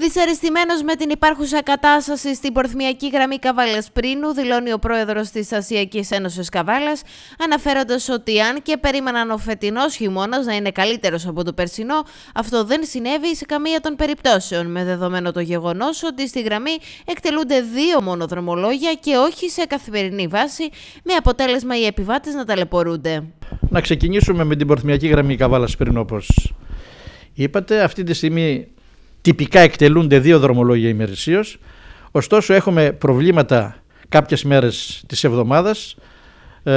Δυσαρεστημένος με την υπάρχουσα κατάσταση στην πορθμιακή γραμμή Καβάλας Πρίνου, δηλώνει ο πρόεδρος της Ασιακής Ένωσης Καβάλας, αναφέροντας ότι αν και περίμεναν ο φετινός χειμώνας να είναι καλύτερος από το περσινό, αυτό δεν συνέβη σε καμία των περιπτώσεων, με δεδομένο το γεγονός ότι στη γραμμή εκτελούνται δύο μόνο δρομολόγια και όχι σε καθημερινή βάση, με αποτέλεσμα οι επιβάτες να ταλαιπωρούνται. Να ξεκινήσουμε με την πορθμιακή γραμμή Καβάλας Πρίνου, όπως είπατε. Αυτή τη στιγμή τυπικά εκτελούνται δύο δρομολόγια ημερησίως. Ωστόσο έχουμε προβλήματα κάποιες μέρες της εβδομάδας ε,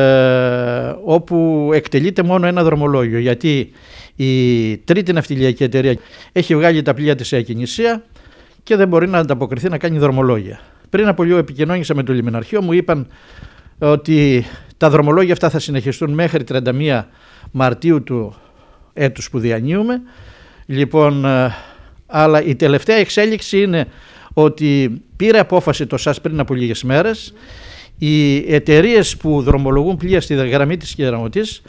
όπου εκτελείται μόνο ένα δρομολόγιο γιατί η τρίτη ναυτιλιακή εταιρεία έχει βγάλει τα πλοία της σε ακινησία και δεν μπορεί να ανταποκριθεί να κάνει δρομολόγια. Πριν από λίγο επικοινώνησα με το λιμεναρχείο, μου είπαν ότι τα δρομολόγια αυτά θα συνεχιστούν μέχρι 31 Μαρτίου του έτους που διανύουμε. Λοιπόν, ε, αλλά η τελευταία εξέλιξη είναι ότι πήρε απόφαση το ΣΑΣ πριν από λίγες μέρες οι εταιρείες που δρομολογούν πλοία στη γραμμή της Κεραμωτής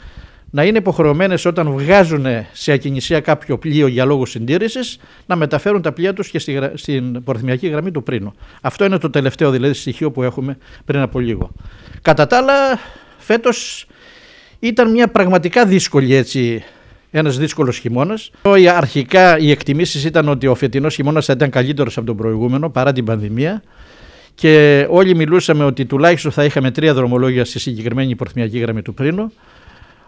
να είναι υποχρεωμένες όταν βγάζουν σε ακινησία κάποιο πλοίο για λόγους συντήρησης να μεταφέρουν τα πλοία τους και στην προθυμιακή γραμμή του πρίνου. Αυτό είναι το τελευταίο δηλαδή στοιχείο που έχουμε πριν από λίγο. Κατά τα άλλα, φέτος ήταν μια πραγματικά δύσκολη έτσι, ένας δύσκολος χειμώνας. Αρχικά οι εκτιμήσεις ήταν ότι ο φετινός χειμώνας θα ήταν καλύτερος από τον προηγούμενο παρά την πανδημία. Και όλοι μιλούσαμε ότι τουλάχιστον θα είχαμε τρία δρομολόγια στη συγκεκριμένη προθυμιακή γραμμή του πριν.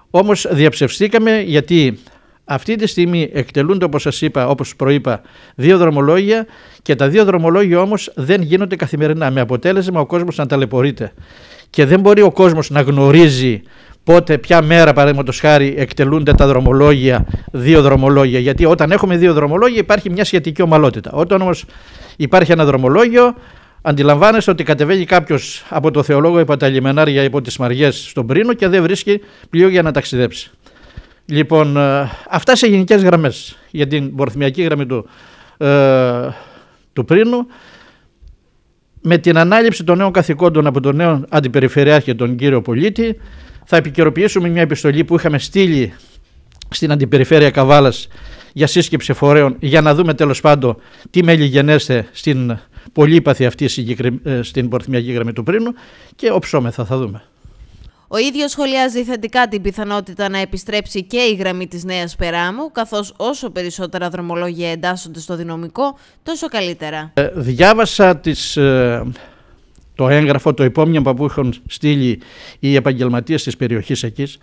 Όμως διαψευστήκαμε γιατί αυτή τη στιγμή εκτελούνται όπως σας είπα, όπως προείπα, δύο δρομολόγια και τα δύο δρομολόγια όμως δεν γίνονται καθημερινά με αποτέλεσμα ο κόσμος να ταλαιπωρείται και δεν μπορεί ο κόσμος να γνωρίζει πότε, ποια μέρα παραδείγματος χάρη εκτελούνται τα δρομολόγια, δύο δρομολόγια. Γιατί όταν έχουμε δύο δρομολόγια υπάρχει μια σχετική ομαλότητα. Όταν όμως υπάρχει ένα δρομολόγιο, αντιλαμβάνεστε ότι κατεβαίνει κάποιος από το Θεολόγο υπό τα λιμενάρια υπό τις Μαριές στον Πρίνο και δεν βρίσκει πλοίο για να ταξιδέψει. Λοιπόν, ε, αυτά σε γενικές γραμμές για την βορθμιακή γραμμή του, ε, του Πρίνου. Με την ανάληψη των νέων καθηκόντων από τον νέο αντιπεριφερειάρχη, τον κύριο Πολίτη, θα επικαιροποιήσουμε μια επιστολή που είχαμε στείλει στην Αντιπεριφέρεια Καβάλας για σύσκεψη φορέων για να δούμε τέλος πάντων τι μέλη γενέστε στην πολύπαθη αυτή ε, στην πορθμιακή γραμμή του Πρίνου και οψόμεθα θα δούμε. Ο ίδιος σχολιάζει θετικά την πιθανότητα να επιστρέψει και η γραμμή της Νέας Περάμου, καθώς όσο περισσότερα δρομολόγια εντάσσονται στο δυναμικό, τόσο καλύτερα. Ε, διάβασα τις ε, το έγγραφο, το υπόμνημα που έχουν στείλει οι επαγγελματίες της περιοχής εκείς,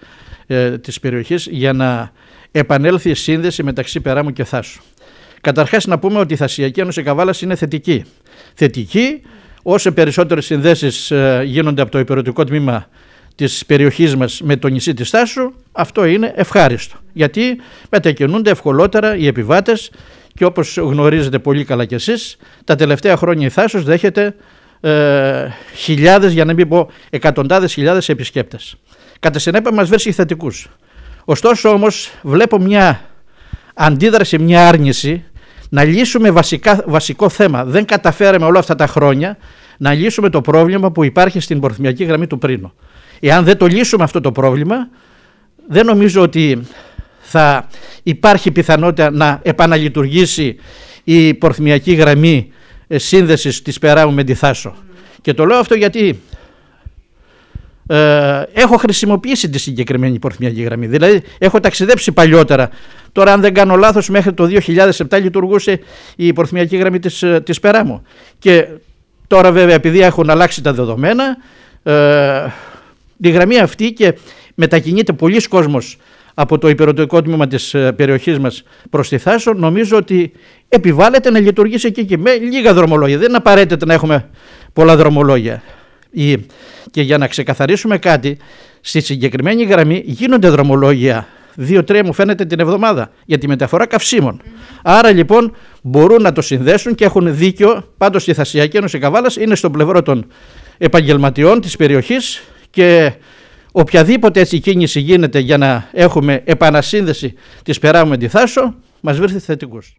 ε, περιοχής για να επανέλθει η σύνδεση μεταξύ Περάμου και Θάσου. Καταρχάς να πούμε ότι η Θασιακή Ένωση Καβάλας είναι θετική. Θετική όσο περισσότερες συνδέσεις ε, γίνονται από το υπερωτικό τμήμα της περιοχής μας με το νησί της Θάσου, αυτό είναι ευχάριστο. Γιατί μετακινούνται ευκολότερα οι επιβάτες και όπως γνωρίζετε πολύ καλά κι εσείς, τα τελευταία χρόνια η Θάσος δέχεται ε, χιλιάδες, για να μην πω εκατοντάδες χιλιάδες επισκέπτες. Κατά συνέπεια μας βρίσκει θετικούς. Ωστόσο όμως βλέπω μια αντίδραση, μια άρνηση να λύσουμε βασικά, βασικό θέμα. Δεν καταφέραμε όλα αυτά τα χρόνια να λύσουμε το πρόβλημα που υπάρχει στην πορθμιακή γραμμή του Πρίνου. Εάν δεν το λύσουμε αυτό το πρόβλημα, δεν νομίζω ότι θα υπάρχει πιθανότητα να επαναλειτουργήσει η πορθμιακή γραμμή ε, σύνδεσης της μου με τη Θάσο. Και το λέω αυτό γιατί ε, έχω χρησιμοποιήσει τη συγκεκριμένη πορθμιακή γραμμή. Δηλαδή, έχω ταξιδέψει παλιότερα. Τώρα, αν δεν κάνω λάθος, μέχρι το 2007 λειτουργούσε η πορθμιακή γραμμή της της, ε, πέρα Και τώρα, βέβαια, επειδή έχουν αλλάξει τα δεδομένα, ε, η γραμμή αυτή και μετακινείται πολλοί κόσμος από το υπηρετικό τμήμα της ε, περιοχής μας προς τη Θάσο νομίζω ότι επιβάλλεται να λειτουργήσει εκεί και με λίγα δρομολόγια. Δεν είναι απαραίτητο να έχουμε πολλά δρομολόγια. Και για να ξεκαθαρίσουμε κάτι, στη συγκεκριμένη γραμμή γίνονται δρομολόγια δύο-τρία μου φαίνεται την εβδομάδα για τη μεταφορά καυσίμων. Άρα λοιπόν μπορούν να το συνδέσουν και έχουν δίκιο. Πάντως η Θασιακή Ένωση Καβάλας είναι στο πλευρό των επαγγελματιών της περιοχής και οποιαδήποτε έτσι κίνηση γίνεται για να έχουμε επανασύνδεση της Περάμου με τη Θάσο μας βρίσκει θετικούς.